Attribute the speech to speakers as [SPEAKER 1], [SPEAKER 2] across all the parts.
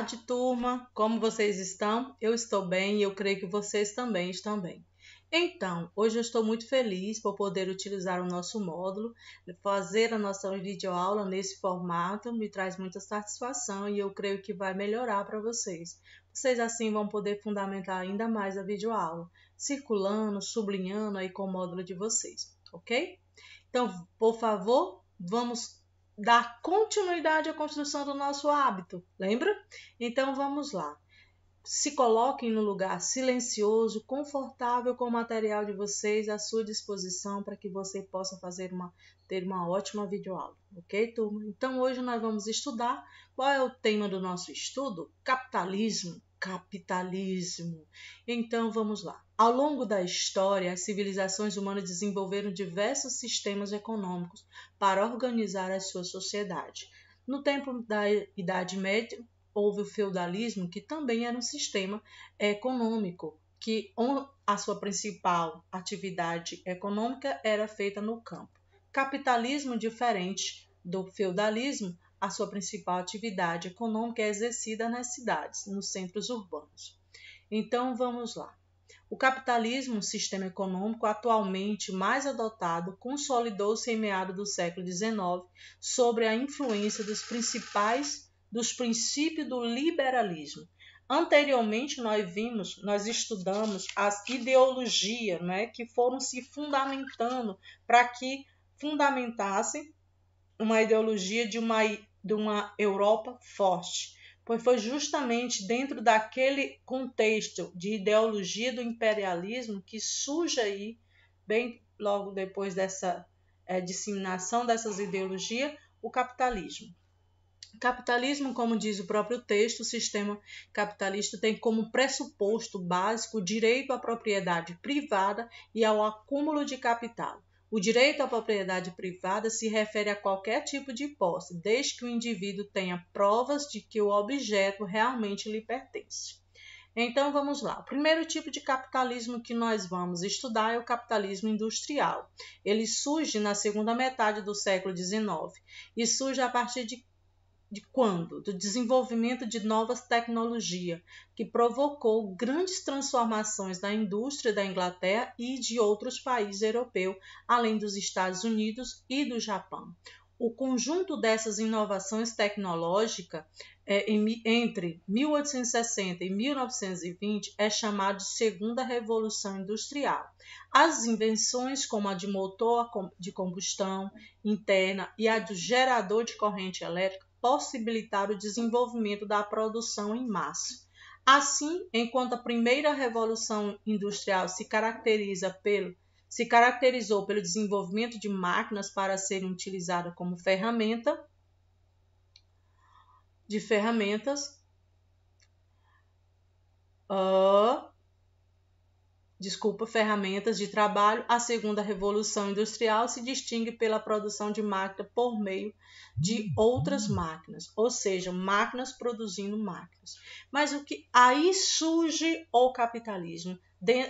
[SPEAKER 1] de turma. Como vocês estão? Eu estou bem e eu creio que vocês também estão bem. Então, hoje eu estou muito feliz por poder utilizar o nosso módulo, fazer a nossa videoaula nesse formato, me traz muita satisfação e eu creio que vai melhorar para vocês. Vocês assim vão poder fundamentar ainda mais a videoaula, circulando, sublinhando aí com o módulo de vocês, ok? Então, por favor, vamos dar continuidade à construção do nosso hábito, lembra? Então vamos lá. Se coloquem no lugar silencioso, confortável com o material de vocês à sua disposição para que você possa fazer uma ter uma ótima videoaula, OK, turma? Então hoje nós vamos estudar qual é o tema do nosso estudo? Capitalismo capitalismo. Então vamos lá. Ao longo da história, as civilizações humanas desenvolveram diversos sistemas econômicos para organizar a sua sociedade. No tempo da Idade Média, houve o feudalismo, que também era um sistema econômico, que a sua principal atividade econômica era feita no campo. Capitalismo diferente do feudalismo, a sua principal atividade econômica é exercida nas cidades, nos centros urbanos. Então vamos lá. O capitalismo, um sistema econômico atualmente mais adotado, consolidou-se em meados do século XIX sobre a influência dos principais dos princípios do liberalismo. Anteriormente nós vimos, nós estudamos as ideologias, né, que foram se fundamentando para que fundamentassem uma ideologia de uma de uma Europa forte, pois foi justamente dentro daquele contexto de ideologia do imperialismo que surge aí, bem logo depois dessa é, disseminação dessas ideologias, o capitalismo. Capitalismo, como diz o próprio texto, o sistema capitalista tem como pressuposto básico o direito à propriedade privada e ao acúmulo de capital. O direito à propriedade privada se refere a qualquer tipo de posse, desde que o indivíduo tenha provas de que o objeto realmente lhe pertence. Então vamos lá. O primeiro tipo de capitalismo que nós vamos estudar é o capitalismo industrial. Ele surge na segunda metade do século XIX e surge a partir de de quando? Do desenvolvimento de novas tecnologias, que provocou grandes transformações na indústria da Inglaterra e de outros países europeus, além dos Estados Unidos e do Japão. O conjunto dessas inovações tecnológicas é, entre 1860 e 1920 é chamado de Segunda Revolução Industrial. As invenções como a de motor de combustão interna e a do gerador de corrente elétrica possibilitar o desenvolvimento da produção em massa. Assim, enquanto a primeira revolução industrial se, pelo, se caracterizou pelo desenvolvimento de máquinas para serem utilizadas como ferramenta de ferramentas, uh, desculpa, ferramentas de trabalho, a segunda revolução industrial se distingue pela produção de máquina por meio de outras máquinas, ou seja, máquinas produzindo máquinas. Mas o que aí surge o capitalismo,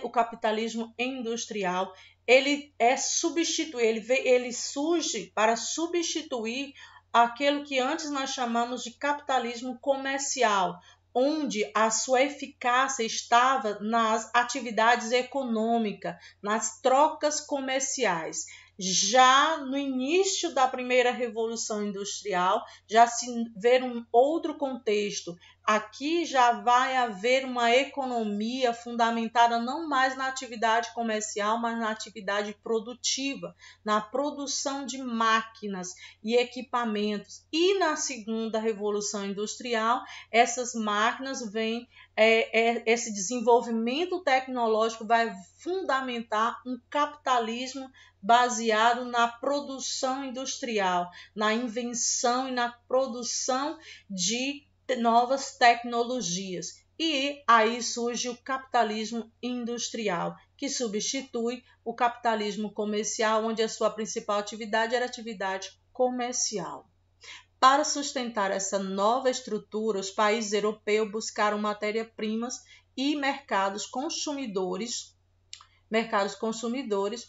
[SPEAKER 1] o capitalismo industrial, ele é substituir, ele, ele surge para substituir aquilo que antes nós chamamos de capitalismo comercial, onde a sua eficácia estava nas atividades econômicas, nas trocas comerciais já no início da primeira revolução industrial, já se ver um outro contexto. Aqui já vai haver uma economia fundamentada não mais na atividade comercial, mas na atividade produtiva, na produção de máquinas e equipamentos. E na segunda revolução industrial, essas máquinas vêm é, é, esse desenvolvimento tecnológico vai fundamentar um capitalismo baseado na produção industrial, na invenção e na produção de novas tecnologias. E aí surge o capitalismo industrial, que substitui o capitalismo comercial, onde a sua principal atividade era atividade comercial. Para sustentar essa nova estrutura, os países europeus buscaram matérias-primas e mercados consumidores, mercados consumidores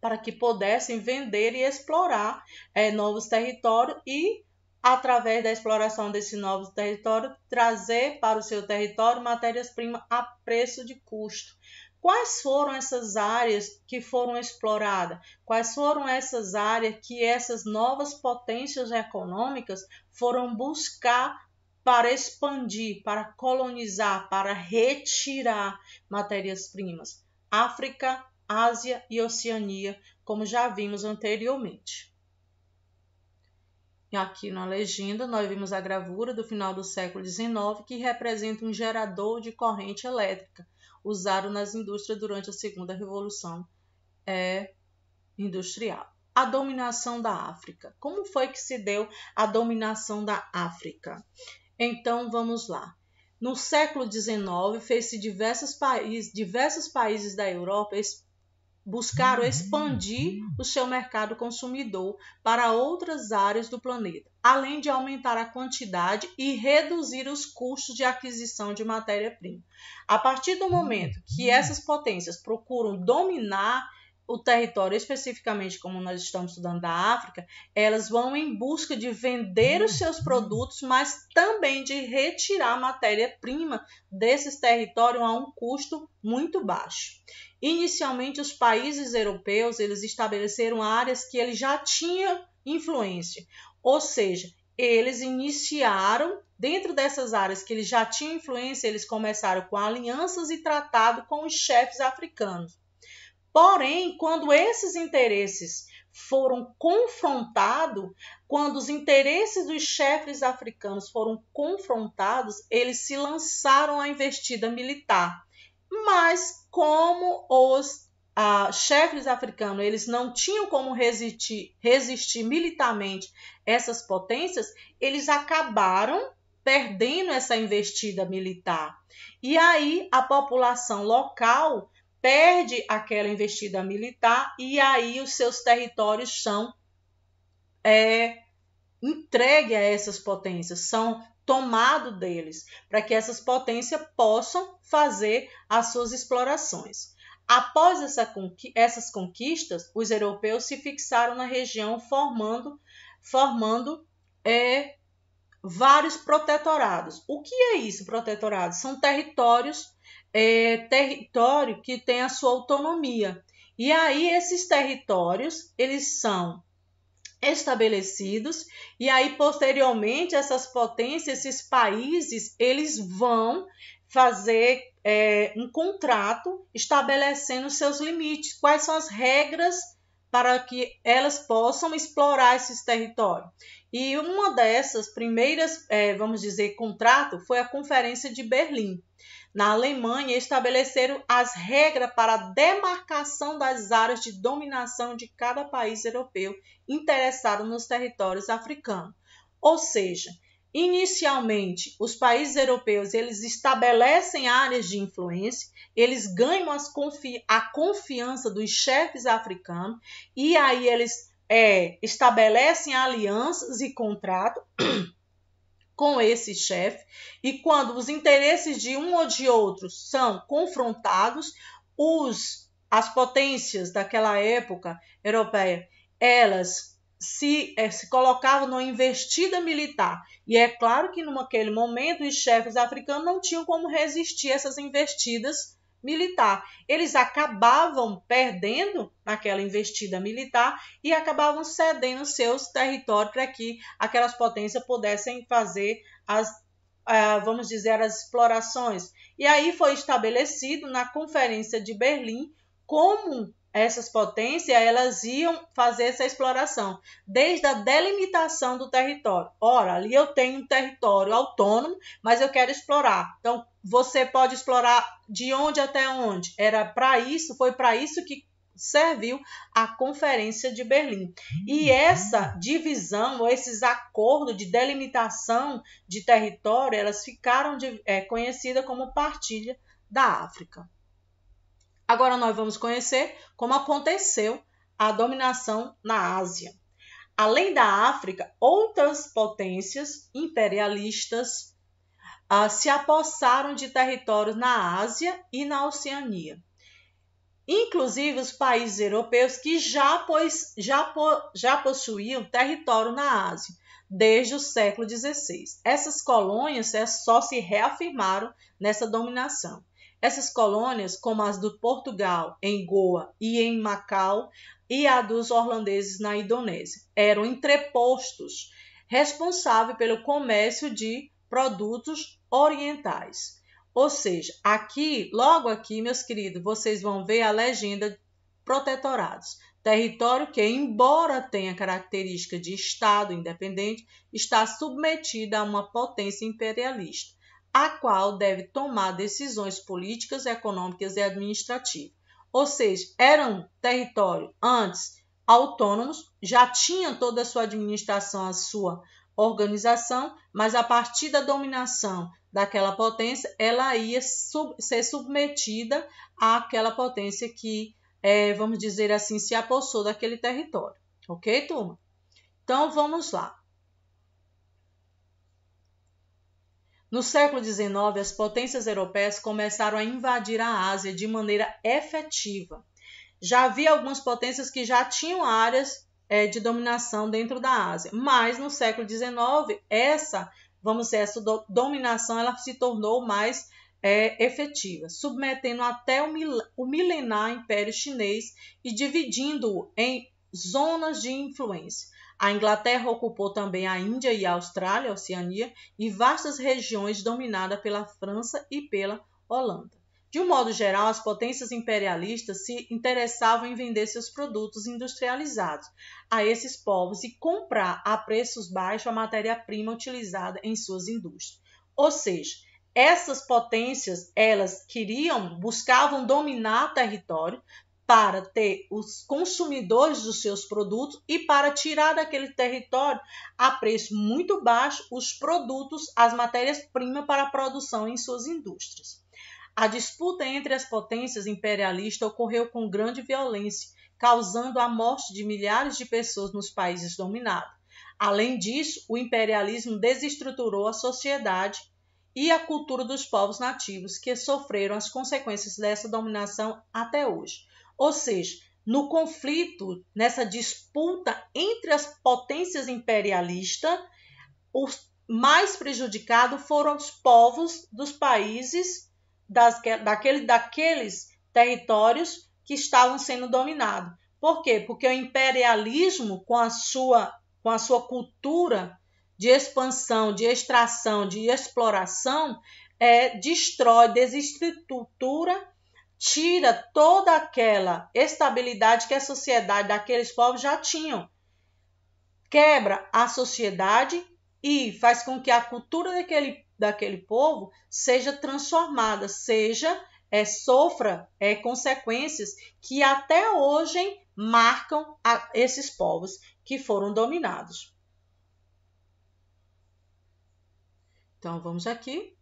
[SPEAKER 1] para que pudessem vender e explorar é, novos territórios e, através da exploração desses novos territórios, trazer para o seu território matérias-primas a preço de custo. Quais foram essas áreas que foram exploradas? Quais foram essas áreas que essas novas potências econômicas foram buscar para expandir, para colonizar, para retirar matérias-primas? África, Ásia e Oceania, como já vimos anteriormente. Aqui na legenda, nós vimos a gravura do final do século XIX que representa um gerador de corrente elétrica usado nas indústrias durante a Segunda Revolução é, Industrial. A dominação da África. Como foi que se deu a dominação da África? Então vamos lá. No século XIX, fez-se diversos países, diversos países da Europa buscaram uhum. expandir o seu mercado consumidor para outras áreas do planeta, além de aumentar a quantidade e reduzir os custos de aquisição de matéria-prima. A partir do momento que uhum. essas potências procuram dominar o território, especificamente como nós estamos estudando da África, elas vão em busca de vender os seus produtos, mas também de retirar matéria-prima desses territórios a um custo muito baixo. Inicialmente, os países europeus eles estabeleceram áreas que eles já tinham influência, ou seja, eles iniciaram dentro dessas áreas que eles já tinham influência, eles começaram com alianças e tratado com os chefes africanos. Porém, quando esses interesses foram confrontados, quando os interesses dos chefes africanos foram confrontados, eles se lançaram à investida militar. Mas como os ah, chefes africanos eles não tinham como resistir, resistir militarmente essas potências, eles acabaram perdendo essa investida militar. E aí a população local perde aquela investida militar e aí os seus territórios são é, entregue a essas potências, são tomado deles, para que essas potências possam fazer as suas explorações. Após essa, essas conquistas, os europeus se fixaram na região formando, formando é, vários protetorados. O que é isso, protetorado? São territórios é, território que tem a sua autonomia. E aí esses territórios, eles são estabelecidos e aí posteriormente essas potências, esses países, eles vão fazer é, um contrato estabelecendo seus limites, quais são as regras para que elas possam explorar esses territórios. E uma dessas primeiras, é, vamos dizer, contrato foi a Conferência de Berlim na Alemanha estabeleceram as regras para a demarcação das áreas de dominação de cada país europeu interessado nos territórios africanos. Ou seja, Inicialmente, os países europeus eles estabelecem áreas de influência, eles ganham confi a confiança dos chefes africanos e aí eles é, estabelecem alianças e contratos com esse chefe, e quando os interesses de um ou de outro são confrontados, os, as potências daquela época europeia, elas se, é, se colocavam numa investida militar. E é claro que naquele momento os chefes africanos não tinham como resistir a essas investidas militar. Eles acabavam perdendo naquela investida militar e acabavam cedendo seus territórios para que aquelas potências pudessem fazer as, eh, vamos dizer, as explorações. E aí foi estabelecido na Conferência de Berlim como essas potências elas iam fazer essa exploração, desde a delimitação do território. Ora, ali eu tenho um território autônomo, mas eu quero explorar. Então, você pode explorar de onde até onde. Era para isso, foi para isso que serviu a Conferência de Berlim. E uhum. essa divisão, ou esses acordos de delimitação de território, elas ficaram de, é, eh, conhecidas como partilha da África. Agora nós vamos conhecer como aconteceu a dominação na Ásia. Além da África, outras potências imperialistas ah, se apossaram de territórios na Ásia e na Oceania. Inclusive os países europeus que já, pois, já, po, já possuíam território na Ásia desde o século XVI. Essas colônias né, só se reafirmaram nessa dominação. Essas colônias, como as do Portugal em Goa e em Macau e a dos holandeses na Indonésia, eram entrepostos responsáveis pelo comércio de produtos orientais. Ou seja, aqui, logo aqui, meus queridos, vocês vão ver a legenda protetorados, território que, embora tenha característica de Estado independente, está submetido a uma potência imperialista a qual deve tomar decisões políticas, econômicas e administrativas. Ou seja, eram território antes autônomos, já tinha toda a sua administração, a sua organização, mas a partir da dominação daquela potência, ela ia sub, ser submetida àquela potência que, é, vamos dizer assim, se apossou daquele território. Ok, turma? Então, vamos lá. No século XIX, as potências europeias começaram a invadir a Ásia de maneira efetiva. Já havia algumas potências que já tinham áreas é, de dominação dentro da Ásia, mas no século XIX, essa, vamos dizer, essa do, dominação ela se tornou mais é, efetiva, submetendo até o, mil, o milenar Império Chinês e dividindo-o em zonas de influência. A Inglaterra ocupou também a Índia e a Austrália, a Oceania, e vastas regiões dominadas pela França e pela Holanda. De um modo geral, as potências imperialistas se interessavam em vender seus produtos industrializados a esses povos e comprar a preços baixos a matéria-prima utilizada em suas indústrias. Ou seja, essas potências, elas queriam, buscavam dominar território para ter os consumidores dos seus produtos e para tirar daquele território a preço muito baixo os produtos, as matérias-primas para a produção em suas indústrias. A disputa entre as potências imperialistas ocorreu com grande violência, causando a morte de milhares de pessoas nos países dominados. Além disso, o imperialismo desestruturou a sociedade e a cultura dos povos nativos que sofreram as consequências dessa dominação até hoje. Ou seja, no conflito, nessa disputa entre as potências imperialistas, os mais prejudicados foram os povos dos países das, daquele, daqueles territórios que estavam sendo dominados. Por quê? Porque o imperialismo, com a sua, com a sua cultura de expansão, de extração, de exploração, é, destrói, desestrutura tira toda aquela estabilidade que a sociedade daqueles povos já tinham. Quebra a sociedade e faz com que a cultura daquele, daquele povo seja transformada, seja é, sofra é, consequências que até hoje marcam a, esses povos que foram dominados. Então vamos aqui.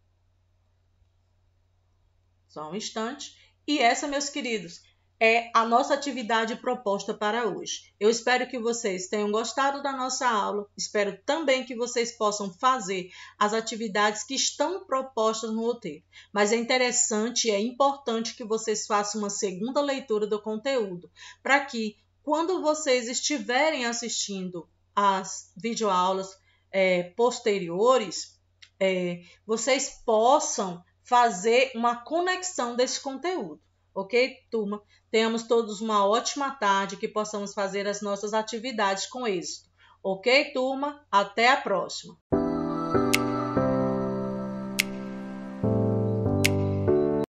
[SPEAKER 1] Só um instante. E essa, meus queridos, é a nossa atividade proposta para hoje. Eu espero que vocês tenham gostado da nossa aula. Espero também que vocês possam fazer as atividades que estão propostas no roteiro. Mas é interessante e é importante que vocês façam uma segunda leitura do conteúdo, para que quando vocês estiverem assistindo as videoaulas é, posteriores, é, vocês possam fazer uma conexão desse conteúdo. Ok, turma? Tenhamos todos uma ótima tarde, que possamos fazer as nossas atividades com êxito. Ok, turma? Até a próxima!